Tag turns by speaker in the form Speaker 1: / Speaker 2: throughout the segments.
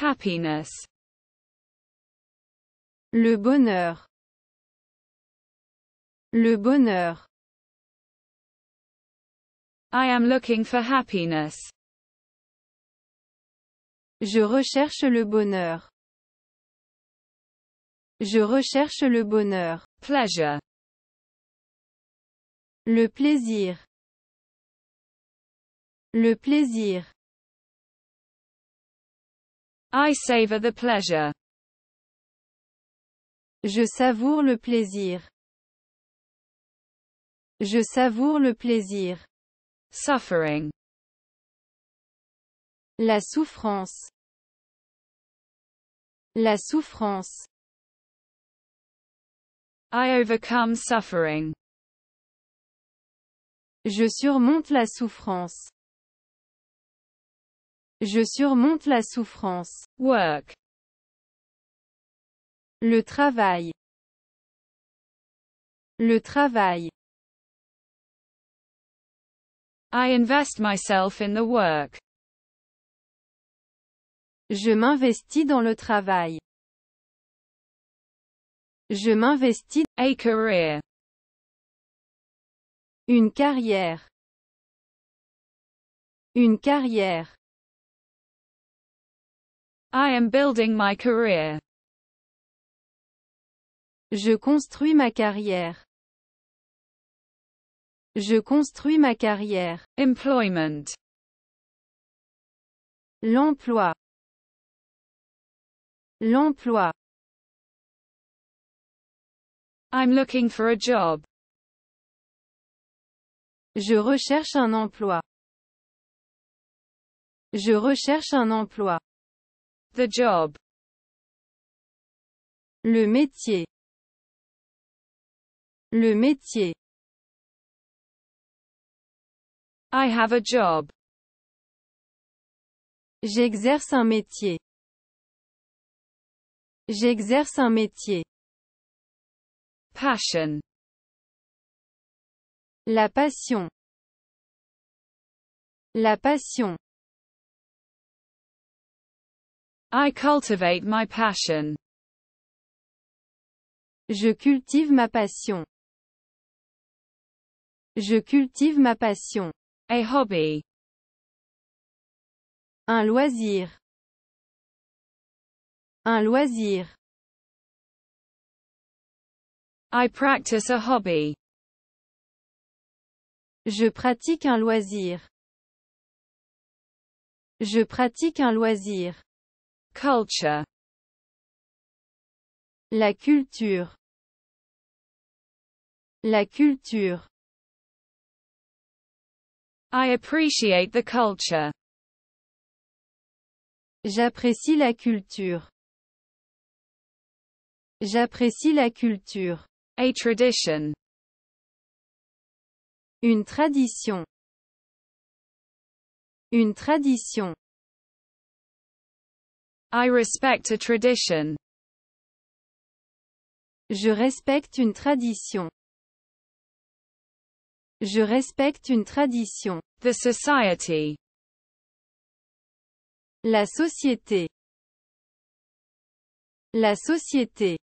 Speaker 1: Happiness. Le bonheur. Le bonheur. I am looking for happiness. Je recherche le bonheur. Je recherche le bonheur. Pleasure. Le plaisir. Le plaisir. I savor the pleasure. Je savoure le plaisir. Je savoure le plaisir. Suffering. La souffrance. La souffrance. I overcome suffering. Je surmonte la souffrance. Je surmonte la souffrance. Work. Le travail. Le travail. I invest myself in the work. Je m'investis dans le travail. Je m'investis. A career. Une carrière. Une carrière. I am building my career. Je construis ma carrière. Je construis ma carrière. Employment. L'emploi. L'emploi. I'm looking for a job. Je recherche un emploi. Je recherche un emploi job. Le métier. Le métier. I have a job. J'exerce un métier. J'exerce un métier. Passion. La passion. La passion. I cultivate my passion. Je cultive ma passion. Je cultive ma passion. A hobby. Un loisir. Un loisir. I practice a hobby. Je pratique un loisir. Je pratique un loisir. Culture. La culture. La culture. I appreciate the culture. J'apprécie la culture. J'apprécie la culture. A tradition. Une tradition. Une tradition. I respect a tradition. Je respecte une tradition. Je respecte une tradition. The society. La société. La société.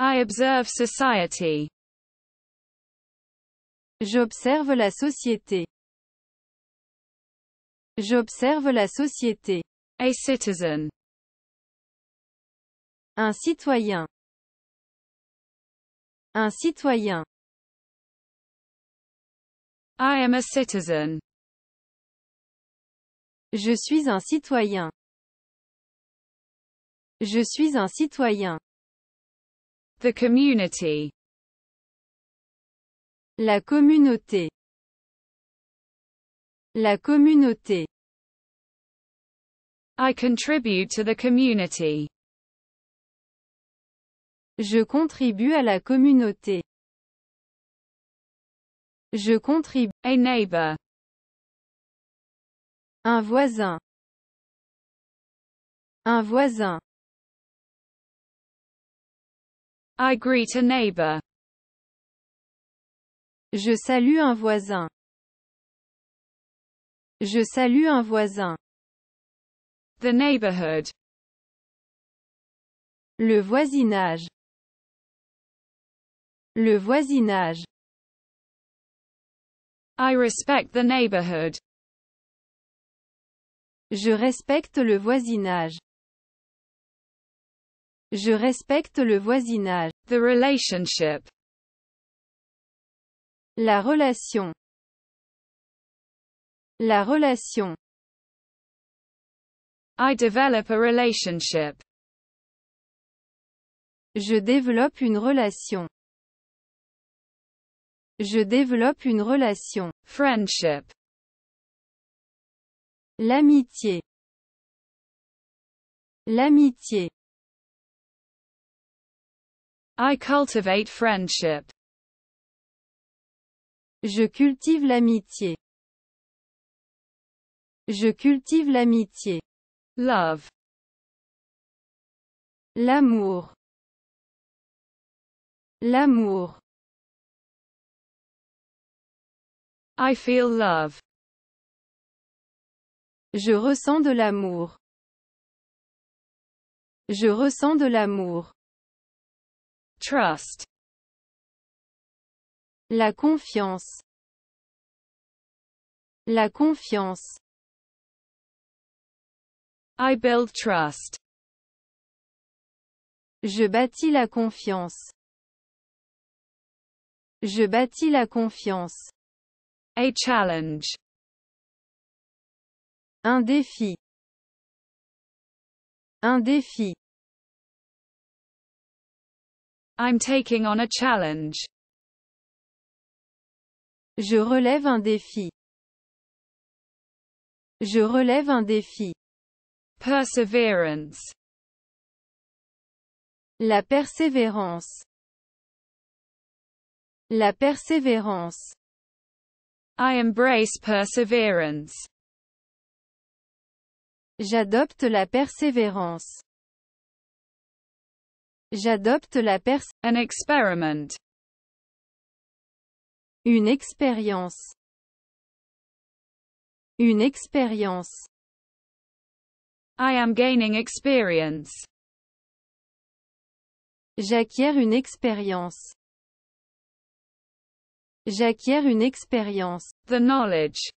Speaker 1: I observe society. J'observe la société. J'observe la société. A citizen. Un citoyen. Un citoyen. I am a citizen. Je suis un citoyen. Je suis un citoyen. The community. La communauté. La communauté. I contribute to the community. Je contribue à la communauté. Je contribue. A neighbor. Un voisin. Un voisin. I greet a neighbor. Je salue un voisin. Je salue un voisin. Le voisinage. Le voisinage. I respect the neighborhood. Je respecte le voisinage. Je respecte le voisinage. The relationship. La relation. La relation. I develop a relationship. Je développe une relation. Je développe une relation. Friendship. L'amitié. L'amitié. I cultivate friendship. Je cultive l'amitié. Je cultive l'amitié. Love. L'amour. L'amour. I feel love. Je ressens de l'amour. Je ressens de l'amour. Trust. La confiance. La confiance. I build trust. Je bâtis la confiance. Je bâtis la confiance. A challenge. Un défi. Un défi. I'm taking on a challenge. Je relève un défi. Je relève un défi. Perseverance. La persévérance. La persévérance. I embrace perseverance. J'adopte la persévérance. J'adopte la pers... An experiment. Une expérience. Une expérience. I am gaining experience. J'acquiers une expérience. J'acquiers une expérience. The knowledge.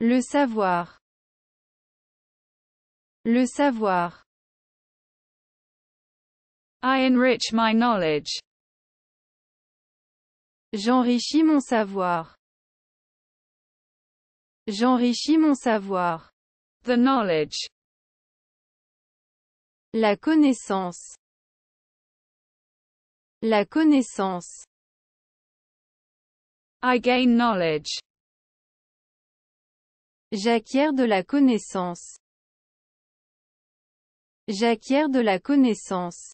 Speaker 1: Le savoir. Le savoir. I enrich my knowledge. J'enrichis mon savoir. J'enrichis mon savoir. The knowledge. La connaissance. La connaissance. I gain knowledge. J'acquiers de la connaissance. J'acquiers de la connaissance.